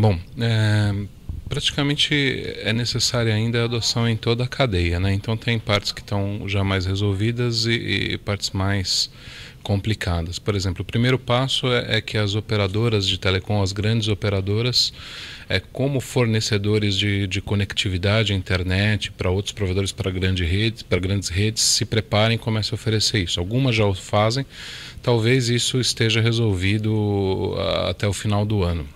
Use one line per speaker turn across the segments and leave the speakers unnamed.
Bom, é, praticamente é necessária ainda a adoção em toda a cadeia, né? Então tem partes que estão já mais resolvidas e, e partes mais complicadas. Por exemplo, o primeiro passo é, é, que as operadoras de telecom, as grandes operadoras, é, como fornecedores de, de conectividade à internet para outros provedores para grande rede, para grandes redes, se preparem e comecem a oferecer isso. Algumas já o fazem, talvez isso esteja resolvido ah, até o final do ano.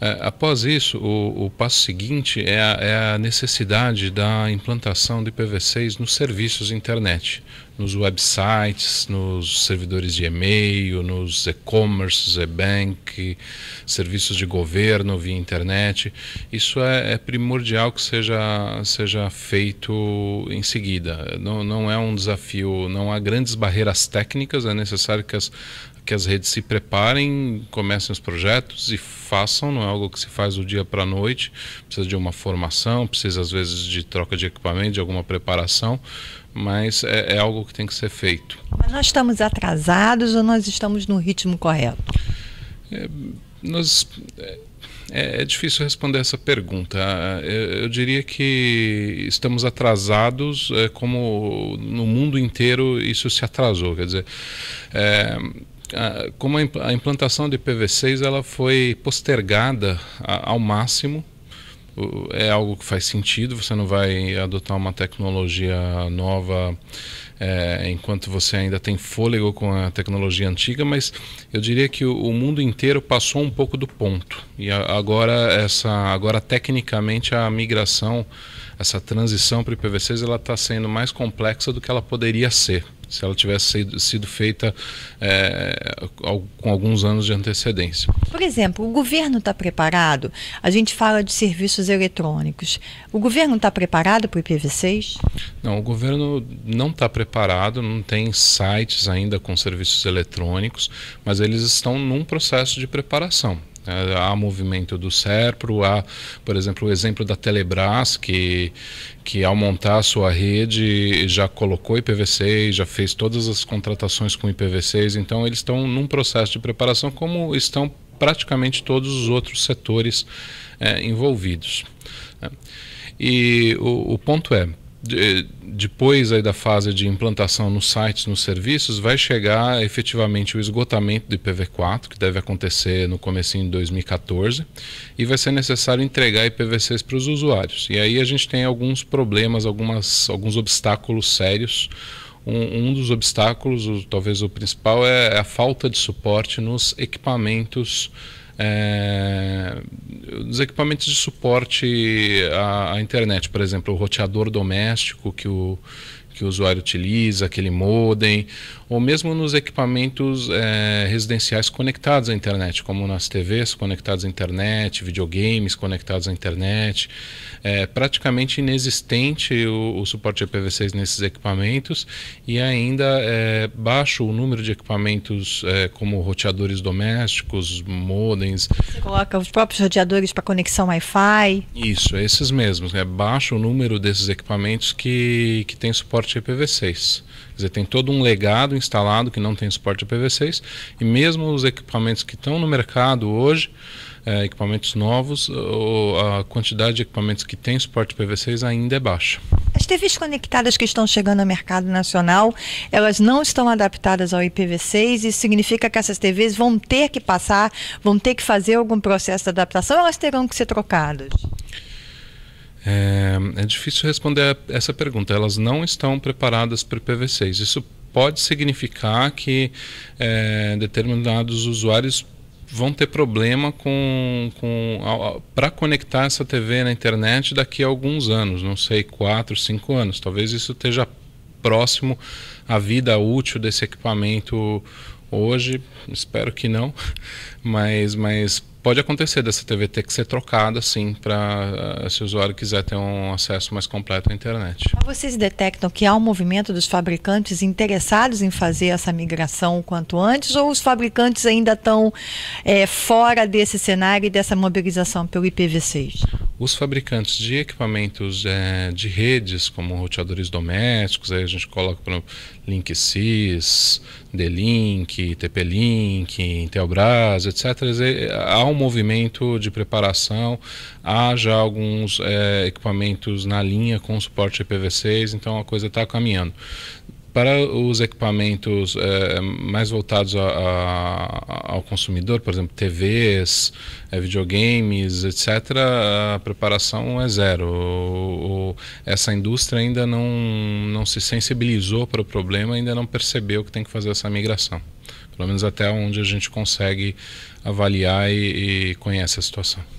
É, após isso, o, o, passo seguinte é a, é a necessidade da implantação de IPv6 nos serviços de internet nos websites, nos servidores de e-mail, nos e-commerce, e-bank, serviços de governo via internet. Isso é, é, primordial que seja, seja feito em seguida. Não, não é um desafio, não há grandes barreiras técnicas, é necessário que as, que as redes se preparem, comecem os projetos e façam, não é algo que se faz do dia para a noite, precisa de uma formação, precisa às vezes de troca de equipamento, de alguma preparação, mas é, é algo que tem que ser feito.
Mas nós estamos atrasados ou nós estamos no ritmo correto? É, nós,
é, é, difícil responder essa pergunta. Eu, eu diria que estamos atrasados, é, como no mundo inteiro isso se atrasou. Quer dizer, é, como a implantação de PV6 ela foi postergada ao máximo é algo que faz sentido, você não vai adotar uma tecnologia nova é, enquanto você ainda tem fôlego com a tecnologia antiga, mas eu diria que o, o mundo inteiro passou um pouco do ponto. E a, agora, essa, agora tecnicamente, a migração essa transição para o IPv6 ela está sendo mais complexa do que ela poderia ser se ela tivesse sido, sido feita é, com alguns anos de antecedência.
Por exemplo, o governo está preparado? A gente fala de serviços eletrônicos. O governo está preparado para o IPv6?
Não, o governo não está preparado, não tem sites ainda com serviços eletrônicos, mas eles estão num processo de preparação. Há movimento do SERPRO, há, por exemplo, o exemplo da Telebrás, que, que ao montar a sua rede já colocou IPv6, já fez todas as contratações com IPv6, então eles estão num processo de preparação como estão praticamente todos os outros setores é, envolvidos. Né. E o, o ponto é, depois aí da fase de implantação nos sites, nos serviços, vai chegar efetivamente o esgotamento do IPv4, que deve acontecer no começo de 2014, e vai ser necessário entregar IPv6 para os usuários. E aí a gente tem alguns problemas, algumas, alguns obstáculos sérios. Um, um dos obstáculos, o, talvez o principal, é a falta de suporte nos equipamentos é, os equipamentos de suporte à, à, internet, por exemplo, o roteador doméstico que o, que o usuário utiliza, aquele modem, ou mesmo nos equipamentos é, residenciais conectados à internet, como nas TVs conectadas à internet, videogames conectados à internet. É praticamente inexistente o, o suporte IPv6 nesses equipamentos e ainda é baixo o número de equipamentos é, como roteadores domésticos, modems.
Você coloca os próprios roteadores para conexão Wi-Fi?
Isso, esses mesmos. É baixo o número desses equipamentos que, que tem suporte suporte IPv6. Quer dizer, tem todo um legado instalado que não tem suporte IPv6 e mesmo os equipamentos que estão no mercado hoje, é, equipamentos novos, ou a quantidade de equipamentos que tem suporte IPv6 ainda é
baixa. As TVs conectadas que estão chegando ao mercado nacional, elas não estão adaptadas ao IPv6 e significa que essas TVs vão ter que passar, vão ter que fazer algum processo de adaptação, elas terão que ser trocadas.
É, é difícil responder a essa pergunta. Elas não estão preparadas para IPv6. Isso pode significar que é, determinados usuários vão ter problema com, com para conectar essa TV na internet daqui a alguns anos, não sei, 4, 5 anos. Talvez isso esteja próximo à vida útil desse equipamento hoje, espero que não, mas, mas pode acontecer dessa TV ter que ser trocada, sim, para eh, se o usuário quiser ter um acesso mais completo à internet.
Vocês detectam que há um movimento dos fabricantes interessados em fazer essa migração o quanto antes, ou os fabricantes ainda estão é, eh, fora desse cenário e dessa mobilização pelo IPv6?
Os fabricantes de equipamentos é, de redes, como roteadores domésticos, aí a gente coloca para LinkSys, D-Link, TP-Link, Intelbras, etc. Há um movimento de preparação, há já alguns é, equipamentos na linha com suporte IPv6, então a coisa está caminhando para os equipamentos é, mais voltados a, a, ao consumidor, por exemplo, TVs, é, eh, videogames, etc., a preparação é zero. O, o, essa indústria ainda não, não se sensibilizou para o problema, ainda não percebeu que tem que fazer essa migração. Pelo menos até onde a gente consegue avaliar e, e conhece a situação.